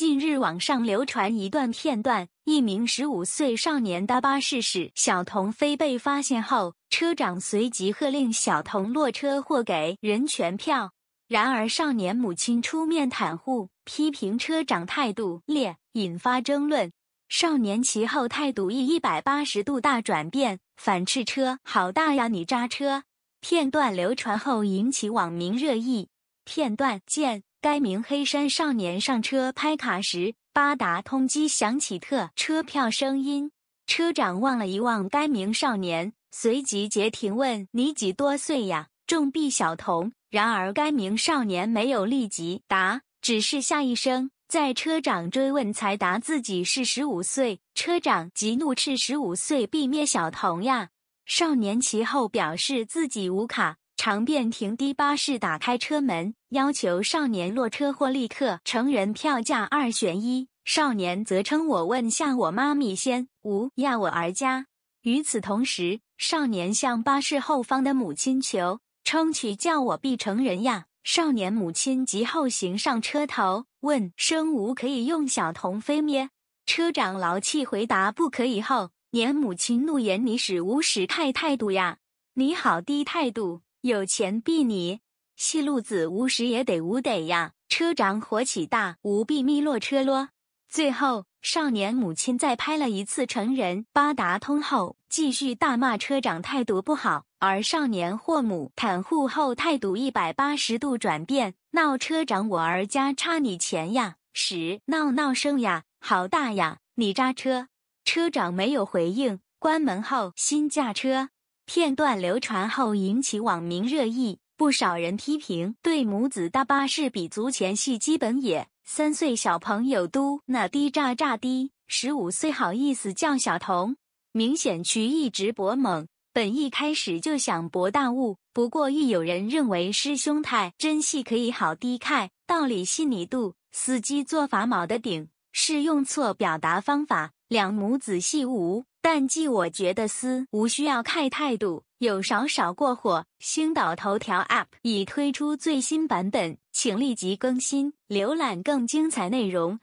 近日，网上流传一段片段：一名十五岁少年搭巴士时，小童飞被发现后，车长随即喝令小童落车或给人全票。然而，少年母亲出面袒护，批评车长态度劣，引发争论。少年其后态度亦一百八十度大转变，反斥车好大呀，你扎车！片段流传后，引起网民热议。片段见。该名黑山少年上车拍卡时，八达通机响起特车票声音，车长望了一望该名少年，随即截停问：“你几多岁呀，重臂小童？”然而该名少年没有立即答，只是下一声。在车长追问才答自己是十五岁。车长即怒斥：“十五岁必灭小童呀！”少年其后表示自己无卡。长便停低巴士，打开车门，要求少年落车或立刻。成人票价二选一，少年则称我问下我妈咪先，无压我儿家。与此同时，少年向巴士后方的母亲求，称取叫我必成人呀。少年母亲急后行上车头，问生无可以用小童飞咩？车长劳气回答不可以后，年母亲怒言你使无使太态度呀，你好低态度。有钱必你，细路子无时也得无得呀！车长火起大，无必咪落车咯。最后，少年母亲再拍了一次成人八达通后，继续大骂车长态度不好，而少年霍母袒护后态度一百八十度转变，闹车长我儿家差你钱呀！屎闹闹声呀，好大呀！你扎车，车长没有回应，关门后新驾车。片段流传后引起网民热议，不少人批评对母子搭巴士比足前戏基本也，三岁小朋友嘟那低炸炸滴，十五岁好意思叫小童，明显去一直博猛，本一开始就想博大物。不过亦有人认为师兄太真戏可以好低看，道理细腻度，司机做法卯的顶。是用错表达方法，两母子系无，但即我觉得丝无需要看态度，有少少过火。星岛头条 App 已推出最新版本，请立即更新，浏览更精彩内容。